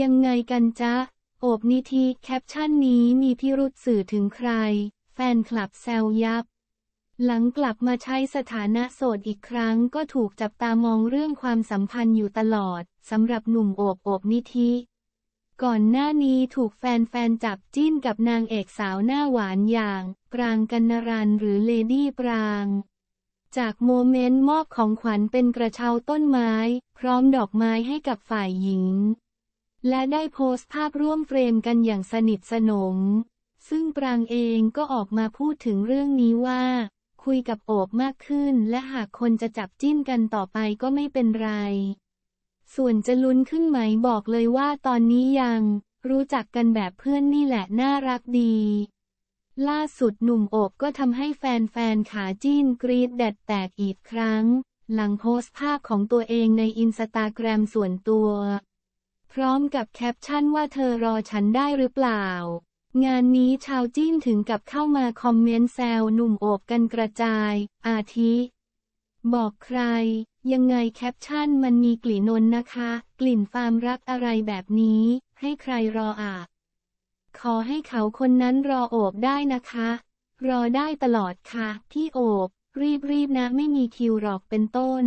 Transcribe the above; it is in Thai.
ยังไงกันจ๊ะโอบนิธิแคปชั่นนี้มีพิรุษสื่อถึงใคร แฟนคลับแซวยับ หลังกลับมาใช้สถานะโสดอีกครั้งก็ถูกจับตามองเรื่องความสัมพันธ์อยู่ตลอดสำหรับหนุ่มโอบโอบนิธิ ก่อนหน้านี้ถูกแฟนๆจับจิ้นกับนางเอกสาวหน้าหวานอย่าง ปรางกันนรันหรือเลดี้ปราง จากโมเมนต์มอบของขวัญเป็นกระเช้าต้นไม้ พร้อมดอกไม้ให้กับฝ่ายหญิงและได้โพสต์ภาพร่วมเฟรมกันอย่างสนิทสนม ซึ่งปรางเองก็ออกมาพูดถึงเรื่องนี้ว่า คุยกับโอบมากขึ้นและหากคนจะจับจิ้นกันต่อไปก็ไม่เป็นไร ส่วนจะลุ้นขึ้นไหมบอกเลยว่าตอนนี้ยัง รู้จักกันแบบเพื่อนนี่แหละน่ารักดี ล่าสุดหนุ่มโอบก็ทำให้แฟนๆขาจิ้นกรีด แดดแตกอีกครั้ง หลังโพสต์ภาพของตัวเองในอินสตาแกรมส่วนตัวร้อมกับแคปชั่นว่าเธอรอฉันได้หรือเปล่า งานนี้ชาวจีนถึงกับเข้ามาคอมเมนต์แซวหนุ่มโอบกันกระจาย อาทิ บอกใคร ยังไงแคปชั่นมันมีกลิ่นนนนะคะ กลิ่นความรักอะไรแบบนี้ ให้ใครรออาบขอให้เขาคนนั้นรอโอบได้นะคะ รอได้ตลอดค่ะ ที่โอบ รีบๆนะไม่มีคิวหรอกเป็นต้น